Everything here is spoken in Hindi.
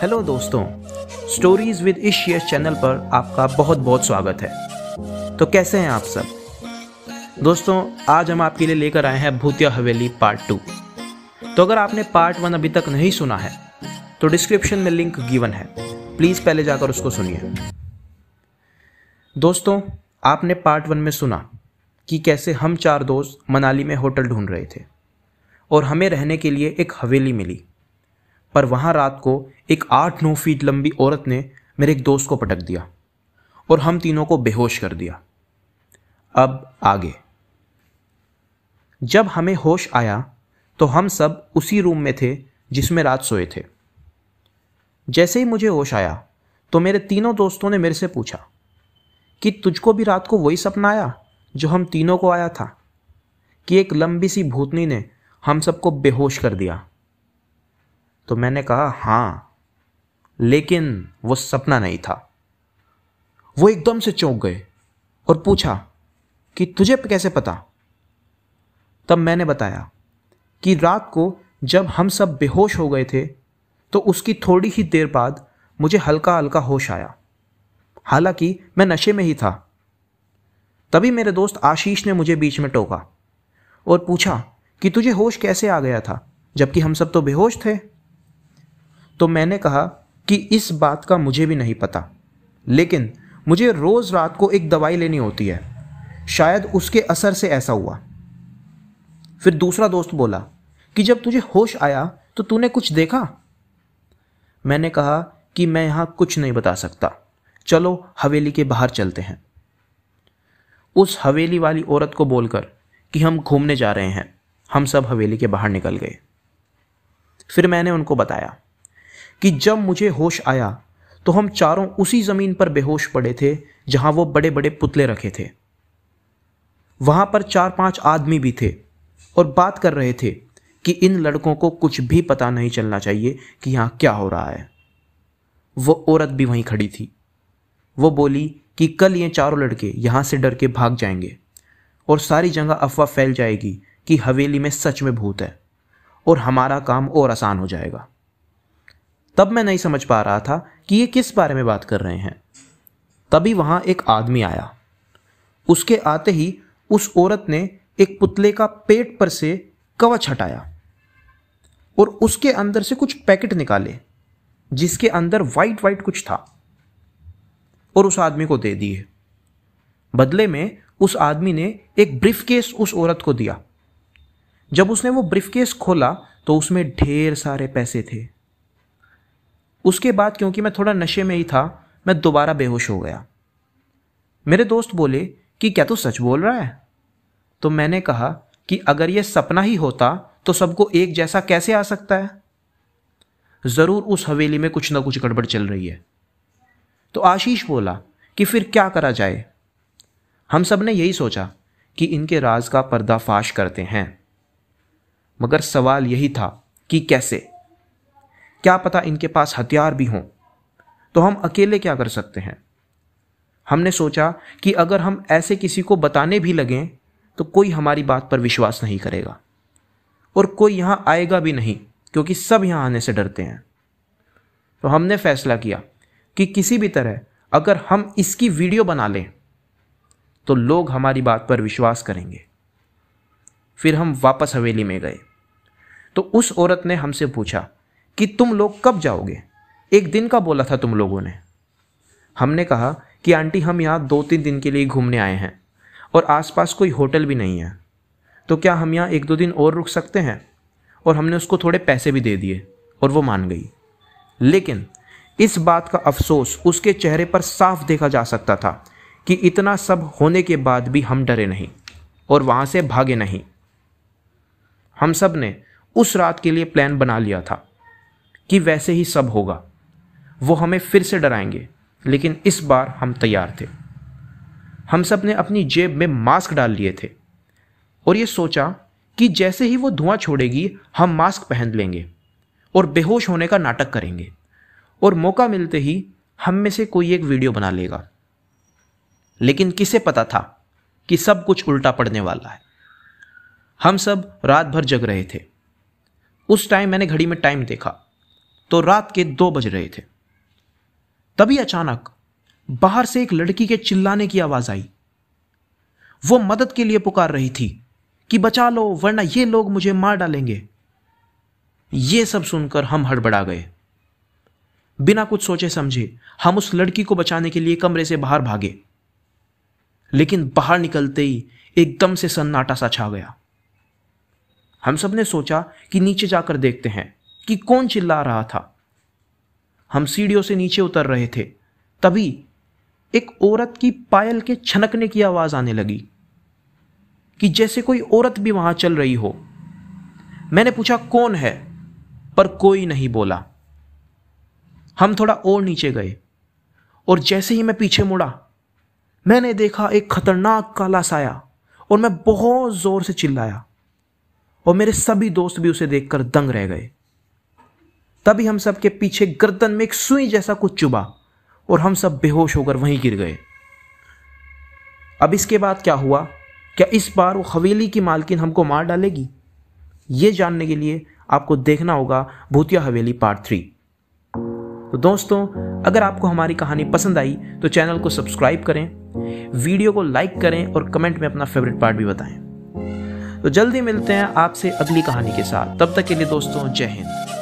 हेलो दोस्तों स्टोरीज विद इशियस चैनल पर आपका बहुत बहुत स्वागत है तो कैसे हैं आप सब दोस्तों आज हम आपके लिए लेकर आए हैं भूतिया हवेली पार्ट टू तो अगर आपने पार्ट वन अभी तक नहीं सुना है तो डिस्क्रिप्शन में लिंक गिवन है प्लीज़ पहले जाकर उसको सुनिए दोस्तों आपने पार्ट वन में सुना कि कैसे हम चार दोस्त मनाली में होटल ढूंढ रहे थे और हमें रहने के लिए एक हवेली मिली पर वहाँ रात को एक आठ नौ फीट लंबी औरत ने मेरे एक दोस्त को पटक दिया और हम तीनों को बेहोश कर दिया अब आगे जब हमें होश आया तो हम सब उसी रूम में थे जिसमें रात सोए थे जैसे ही मुझे होश आया तो मेरे तीनों दोस्तों ने मेरे से पूछा कि तुझको भी रात को वही सपना आया जो हम तीनों को आया था कि एक लंबी सी भूतनी ने हम सबको बेहोश कर दिया तो मैंने कहा हाँ लेकिन वो सपना नहीं था वो एकदम से चौंक गए और पूछा कि तुझे कैसे पता तब मैंने बताया कि रात को जब हम सब बेहोश हो गए थे तो उसकी थोड़ी ही देर बाद मुझे हल्का हल्का होश आया हालांकि मैं नशे में ही था तभी मेरे दोस्त आशीष ने मुझे बीच में टोका और पूछा कि तुझे होश कैसे आ गया था जबकि हम सब तो बेहोश थे तो मैंने कहा कि इस बात का मुझे भी नहीं पता लेकिन मुझे रोज़ रात को एक दवाई लेनी होती है शायद उसके असर से ऐसा हुआ फिर दूसरा दोस्त बोला कि जब तुझे होश आया तो तूने कुछ देखा मैंने कहा कि मैं यहां कुछ नहीं बता सकता चलो हवेली के बाहर चलते हैं उस हवेली वाली औरत को बोलकर कि हम घूमने जा रहे हैं हम सब हवेली के बाहर निकल गए फिर मैंने उनको बताया कि जब मुझे होश आया तो हम चारों उसी ज़मीन पर बेहोश पड़े थे जहां वो बड़े बड़े पुतले रखे थे वहां पर चार पांच आदमी भी थे और बात कर रहे थे कि इन लड़कों को कुछ भी पता नहीं चलना चाहिए कि यहां क्या हो रहा है वो औरत भी वहीं खड़ी थी वो बोली कि कल ये चारों लड़के यहां से डर के भाग जाएंगे और सारी जगह अफवाह फैल जाएगी कि हवेली में सच में भूत है और हमारा काम और आसान हो जाएगा तब मैं नहीं समझ पा रहा था कि ये किस बारे में बात कर रहे हैं तभी वहां एक आदमी आया उसके आते ही उस औरत ने एक पुतले का पेट पर से कवच हटाया और उसके अंदर से कुछ पैकेट निकाले जिसके अंदर वाइट वाइट कुछ था और उस आदमी को दे दिए बदले में उस आदमी ने एक ब्रीफ केस उस औरत को दिया जब उसने वो ब्रीफकेस खोला तो उसमें ढेर सारे पैसे थे उसके बाद क्योंकि मैं थोड़ा नशे में ही था मैं दोबारा बेहोश हो गया मेरे दोस्त बोले कि क्या तू तो सच बोल रहा है तो मैंने कहा कि अगर यह सपना ही होता तो सबको एक जैसा कैसे आ सकता है जरूर उस हवेली में कुछ ना कुछ गड़बड़ चल रही है तो आशीष बोला कि फिर क्या करा जाए हम सब ने यही सोचा कि इनके राज का पर्दाफाश करते हैं मगर सवाल यही था कि कैसे क्या पता इनके पास हथियार भी हों तो हम अकेले क्या कर सकते हैं हमने सोचा कि अगर हम ऐसे किसी को बताने भी लगें तो कोई हमारी बात पर विश्वास नहीं करेगा और कोई यहाँ आएगा भी नहीं क्योंकि सब यहाँ आने से डरते हैं तो हमने फैसला किया कि किसी भी तरह अगर हम इसकी वीडियो बना लें तो लोग हमारी बात पर विश्वास करेंगे फिर हम वापस हवेली में गए तो उस औरत ने हमसे पूछा कि तुम लोग कब जाओगे एक दिन का बोला था तुम लोगों ने हमने कहा कि आंटी हम यहाँ दो तीन दिन के लिए घूमने आए हैं और आसपास कोई होटल भी नहीं है तो क्या हम यहाँ एक दो दिन और रुक सकते हैं और हमने उसको थोड़े पैसे भी दे दिए और वो मान गई लेकिन इस बात का अफसोस उसके चेहरे पर साफ देखा जा सकता था कि इतना सब होने के बाद भी हम डरे नहीं और वहाँ से भागे नहीं हम सब ने उस रात के लिए प्लान बना लिया था कि वैसे ही सब होगा वो हमें फिर से डराएंगे लेकिन इस बार हम तैयार थे हम सब ने अपनी जेब में मास्क डाल लिए थे और ये सोचा कि जैसे ही वो धुआं छोड़ेगी हम मास्क पहन लेंगे और बेहोश होने का नाटक करेंगे और मौका मिलते ही हम में से कोई एक वीडियो बना लेगा लेकिन किसे पता था कि सब कुछ उल्टा पड़ने वाला है हम सब रात भर जग रहे थे उस टाइम मैंने घड़ी में टाइम देखा तो रात के दो बज रहे थे तभी अचानक बाहर से एक लड़की के चिल्लाने की आवाज आई वो मदद के लिए पुकार रही थी कि बचा लो वरना ये लोग मुझे मार डालेंगे ये सब सुनकर हम हड़बड़ा गए बिना कुछ सोचे समझे हम उस लड़की को बचाने के लिए कमरे से बाहर भागे लेकिन बाहर निकलते ही एकदम से सन्नाटा सा छा गया हम सब ने सोचा कि नीचे जाकर देखते हैं कि कौन चिल्ला रहा था हम सीढ़ियों से नीचे उतर रहे थे तभी एक औरत की पायल के छनकने की आवाज आने लगी कि जैसे कोई औरत भी वहां चल रही हो मैंने पूछा कौन है पर कोई नहीं बोला हम थोड़ा और नीचे गए और जैसे ही मैं पीछे मुड़ा मैंने देखा एक खतरनाक काला साया और मैं बहुत जोर से चिल्लाया और मेरे सभी दोस्त भी उसे देखकर दंग रह गए तभी हम सब के पीछे गर्दन में एक सुई जैसा कुछ चुबा और हम सब बेहोश होकर वहीं गिर गए अब इसके बाद क्या हुआ क्या इस बार वो हवेली की मालकिन हमको मार डालेगी ये जानने के लिए आपको देखना होगा भूतिया हवेली पार्ट थ्री तो दोस्तों अगर आपको हमारी कहानी पसंद आई तो चैनल को सब्सक्राइब करें वीडियो को लाइक करें और कमेंट में अपना फेवरेट पार्ट भी बताएं तो जल्दी मिलते हैं आपसे अगली कहानी के साथ तब तक के लिए दोस्तों जय हिंद